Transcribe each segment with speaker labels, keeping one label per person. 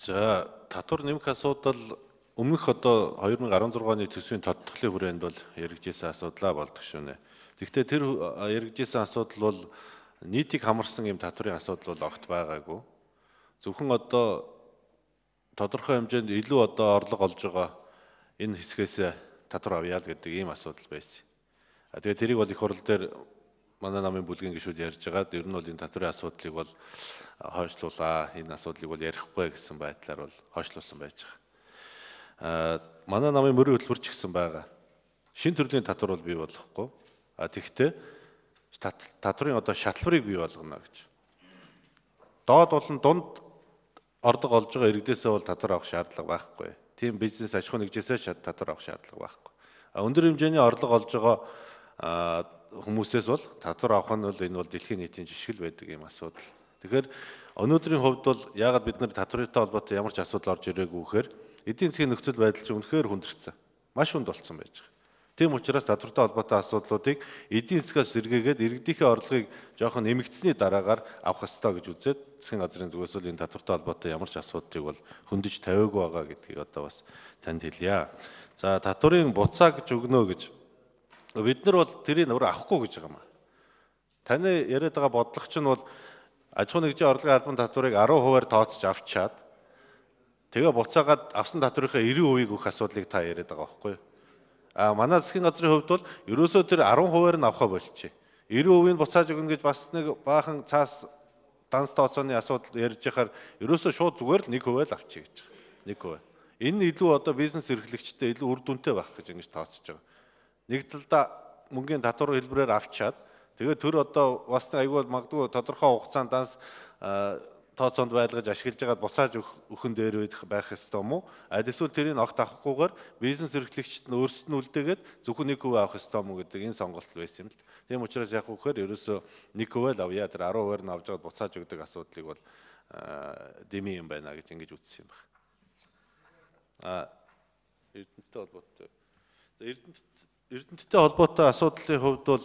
Speaker 1: За татвар нэмэх асуудал өмнөх одоо 2016 оны төсвийн тодтохлын хүрээнд бол яригдсан асуудлаа болдог шүү нэ. Гэхдээ тэр яригдсан асуудал бол нийтийг хамарсан юм татварын асуудал бол огт байгаагүй. Зөвхөн одоо тодорхой хэмжээнд илүү одоо орлого олж байгаа энэ хэсгээс татвар авъя л гэдэг ийм асуудал байсан. А тэгээ тэрийг бол их хурл дээр манай намын бүлгийн гишүүд ярьж байгаад ер нь бол энэ татварын асуудлыг бол хойшлуулаа, энэ асуудлыг бол ярихгүй гэсэн байдлаар бол хойшлуулсан байж байгаа. Манай намын мөрийн хөтөлбөрч гэсэн байгаа. Шин төрлийн татвар бол бий болохгүй. А тэгвэл татварын одоо шатлварыг бий болгоно гэж. Доод болон дунд ордог олж байгаа иргэдээсээ бол татвар авах шаардлага байхгүй. Тийм бизнес аж ахуй нэгжээсээ татвар авах шаардлага байхгүй. А өндөр хэмжээний орлого олж байгаа хүмүүсээс бол татвар авах нь бол энэ бол дэлхийн нийтийн жишгэл байдаг юм асуудал. Тэгэхээр өнөөдрийн хувьд бол яагаад бид нар татвартай холбоотой ямар ч асуудал орж ирээгүй гэхээр эдийн засгийн нөхцөл байдал чинь үнэхээр хүндэрсэн. Маш хүнд болсон байж байгаа. Тийм учраас татвартай холбоотой асуудлуудыг эдийн засгаас сэргээгээд иргэдийнхээ орлогыг жоохон нэмэгдсэний дараагаар авах хэрэгтэй гэж үзээд засгийн газрын зүгээс л энэ татвартай холбоотой ямар ч асуудлыг бол хөндөж тавиагүй байгаа гэдгийг одоо бас танд хэлье. За татврын буцаа гэж өгнө гэж Бид нар бол тэрийг өөр авахгүй гэж байгаа юм аа. Таны яриад байгаа бодлого чинь бол аж ахуй нэгжийн орлогын албан татварыг 10%-аар тооцож авчаад тэгээ буцаагаад авсан татварынхаа 90%-ийг өгөх асуудлыг та яриад байгаа байхгүй юу? А манай засгийн газрын хувьд бол ерөөсөө тэр 10%-аар нь авахаа болчихжээ. 90%-ийг буцааж өгнө гэж бас нэг баахан цаас данс тооцооны асуудал ярьж яхаар ерөөсөө шууд зүгээр л 1% л авчих гэж байгаа. 1%. Энэ нь илүү одоо бизнес эрхлэгчтэй илүү үр дүнтэй байх гэж ингэж тооцож байгаа нэг талдаа мөнгөний татвар хэлбэрээр авчаад тэгээ төр одоо бас айгүй магадгүй тодорхой хугацаанд данс тооцоонд байлгаж ашиглаж байгаад буцааж өхөн дээр байх байх ёстой юм уу? А эсвэл тэрийг огт авахгүйгээр бизнес эрхлэгчд нь өөрсдөд нь үлдээгээд зөвхөн нэг хувь авах ёстой юм уу гэдэг энэ сонголт байсан юм л. Тийм учраас яг үхээр ерөөсөө нэг хувь л авъя тэр 10 хувиар нь авч жаад буцааж өгдөг асуудлыг бол дэми юм байна гэж ингэж үтсэн юм байна. А Эрдэнэттэй холбоотой. Эрдэнэт Эрдэнттэй холбоотой асуудлын хувьд бол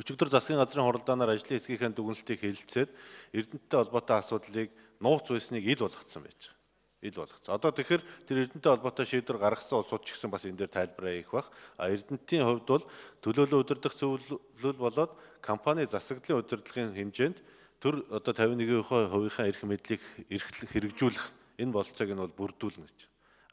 Speaker 1: өчигдөр засгийн газрын хуралдаанаар ажлын хэсгийнхээ дүгнэлтийг хэлэлцээд эрдэнттэй холбоотой асуудлыг нууц үйлснийг ил болгоцсон байж байгаа ил болгоцсон. Одоо тэгэхээр тэр эрдэнтэй холбоотой шийдвэр гаргасан улсууд ч гэсэн бас энэ дээр тайлбараа хийх бах. А эрдэнтийн хувьд бол төлөөлөл удирдах зөвлөл болоод компани засаглалын удирдлагын хэмжээнд төр одоо 51% хувийнхаа эрх мэдлийг хэрэгжүүлэх энэ болцоог нь бол бүрдүүлнэ гэж.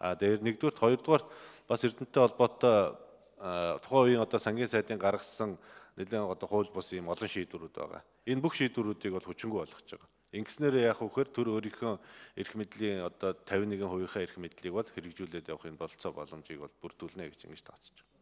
Speaker 1: А дээр нэгдүгээр, хоёрдугаар бас эрдэнтэй холбоотой Э, тухайн үеийн одоо сангийн сайдын гаргасан нэлээд одоо хууль бус ийм олон шийдвэрүүд байгаа. Энэ бүх шийдвэрүүдийг бол хүчингү болгож байгаа. Ингэснээр яах вэ гэхээр төр өөрийнхөө эрх мэдлийн одоо 51 хувийнхаа эрх мэдлийг бол хэрэгжүүлээд явах энэ болцоо боломжийг бол бүрдүүлнэ гэж ингэж тооцож байна.